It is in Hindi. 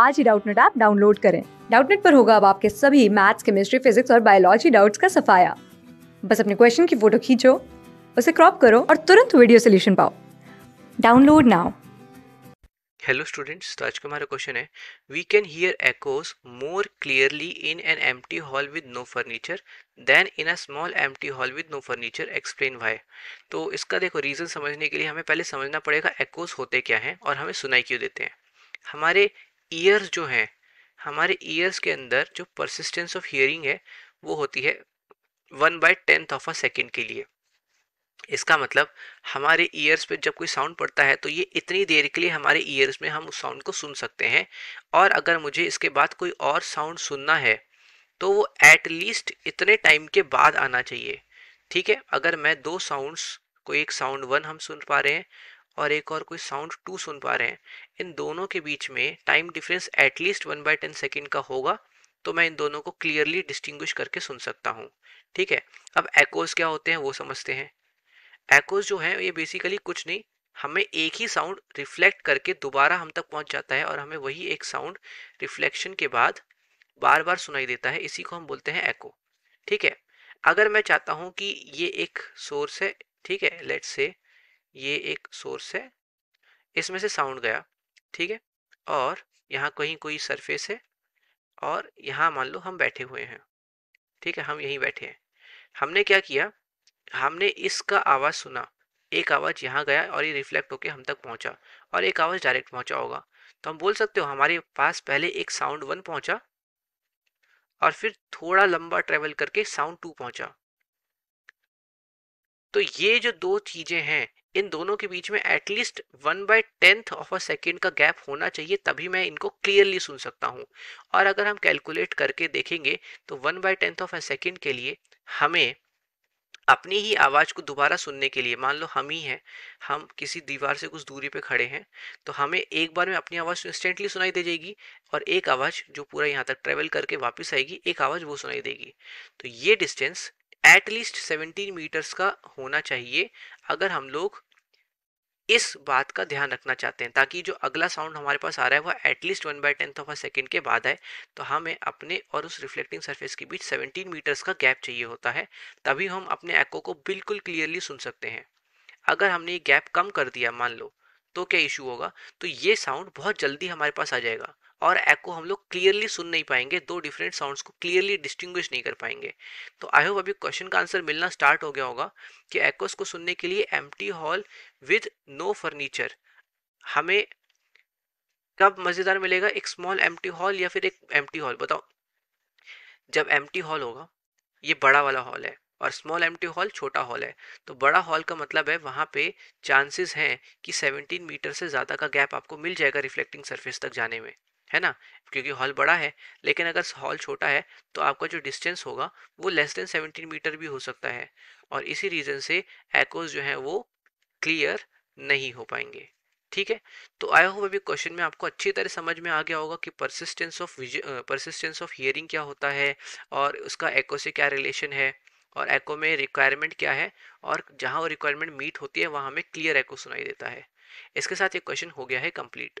आज ही डाउटनेट ऐप डाउनलोड करें डाउटनेट पर होगा अब आपके सभी मैथ्स केमिस्ट्री फिजिक्स और बायोलॉजी डाउट्स का सफाया बस अपने क्वेश्चन की फोटो खींचो उसे क्रॉप करो और तुरंत वीडियो सोल्यूशन पाओ डाउनलोड नाउ हेलो स्टूडेंट्स तो आज का हमारा क्वेश्चन है we can hear एकोस more clearly in an M hall with no furniture then in a small एम hall with no furniture explain why तो इसका देखो रीज़न समझने के लिए हमें पहले समझना पड़ेगा एकोस होते क्या हैं और हमें सुनाई क्यों देते हैं हमारे ईयर्स जो हैं हमारे ईयर्स के अंदर जो परसिस्टेंस ऑफ हियरिंग है वो होती है one by tenth of a second के लिए इसका मतलब हमारे ईयर्स पे जब कोई साउंड पड़ता है तो ये इतनी देर के लिए हमारे ईयर्स में हम उस साउंड को सुन सकते हैं और अगर मुझे इसके बाद कोई और साउंड सुनना है तो वो एट लीस्ट इतने टाइम के बाद आना चाहिए ठीक है अगर मैं दो साउंड्स कोई एक साउंड वन हम सुन पा रहे हैं और एक और कोई साउंड टू सुन पा रहे हैं इन दोनों के बीच में time difference at least one by ten second का होगा तो मैं इन दोनों को क्लियरली डिस्टिंग्विश करके सुन सकता हूँ ठीक है अब एकोज क्या होते हैं वो समझते हैं एकोज जो है ये बेसिकली कुछ नहीं हमें एक ही साउंड रिफ्लेक्ट करके दोबारा हम तक पहुंच जाता है और हमें वही एक साउंड रिफ्लेक्शन के बाद बार बार सुनाई देता है इसी को हम बोलते हैं एको ठीक है अगर मैं चाहता हूँ कि ये एक सोर्स है ठीक है लेट्स से ये एक सोर्स है इसमें से साउंड गया ठीक है और यहाँ कहीं कोई सरफेस है और यहाँ मान लो हम बैठे हुए हैं ठीक है हम यहीं बैठे हैं हमने क्या किया हमने इसका आवाज़ सुना एक आवाज़ यहाँ गया और ये रिफ्लेक्ट होकर हम तक पहुँचा और एक आवाज़ डायरेक्ट पहुँचा होगा तो हम बोल सकते हो हमारे पास पहले एक साउंड वन पहुँचा और फिर थोड़ा लंबा ट्रेवल करके साउंड टू पहुँचा तो ये जो दो चीज़ें हैं इन दोनों के बीच में at least one by tenth of a second का गैप होना चाहिए तभी मैं इनको क्लियरली सुन सकता हूँ और अगर हम कैलकुलेट करके देखेंगे तो one by tenth of a second के लिए हमें अपनी ही आवाज़ को दोबारा सुनने के लिए मान लो हम ही हैं हम किसी दीवार से कुछ दूरी पे खड़े हैं तो हमें एक बार में अपनी आवाज़ इंस्टेंटली सुनाई दे जाएगी और एक आवाज़ जो पूरा यहाँ तक ट्रेवल करके वापस आएगी एक आवाज़ वो सुनाई देगी तो ये डिस्टेंस एटलीस्ट सेवेंटीन मीटर्स का होना चाहिए अगर हम लोग इस बात का ध्यान रखना चाहते हैं ताकि जो अगला साउंड हमारे पास आ रहा है वह at least one by tenth of a second के बाद आए तो हमें अपने और उस रिफ्लेक्टिंग सरफेस के बीच 17 मीटर्स का गैप चाहिए होता है तभी हम अपने एक्ो को बिल्कुल क्लियरली सुन सकते हैं अगर हमने ये गैप कम कर दिया मान लो तो क्या इशू होगा तो ये साउंड बहुत जल्दी हमारे पास आ जाएगा और एको हम लोग क्लियरली सुन नहीं पाएंगे दो डिफरेंट साउंड्स को क्लियरली डिस्टिंग्विश नहीं कर पाएंगे तो आई होप अभी क्वेश्चन का आंसर मिलना स्टार्ट हो गया होगा कि एक्स को सुनने के लिए एम हॉल विद नो फर्नीचर हमें कब मज़ेदार मिलेगा एक स्मॉल एम हॉल या फिर एक एम हॉल बताओ जब एम हॉल होगा ये बड़ा वाला हॉल है और स्मॉल एम हॉल छोटा हॉल है तो बड़ा हॉल का मतलब है वहाँ पे चांसेस हैं कि 17 मीटर से ज़्यादा का गैप आपको मिल जाएगा रिफ्लेक्टिंग सरफेस तक जाने में है ना क्योंकि हॉल बड़ा है लेकिन अगर हॉल छोटा है तो आपका जो डिस्टेंस होगा वो लेस देन सेवनटीन मीटर भी हो सकता है और इसी रीज़न से एकोज जो है वो क्लियर नहीं हो पाएंगे ठीक है तो आई होप अभी क्वेश्चन में आपको अच्छी तरह समझ में आ गया होगा कि persistence of persistence of hearing क्या होता है और उसका एको से क्या रिलेशन है और एको में रिक्वायरमेंट क्या है और जहाँ वो रिक्वायरमेंट मीट होती है वहाँ हमें क्लियर एको सुनाई देता है इसके साथ ये क्वेश्चन हो गया है कंप्लीट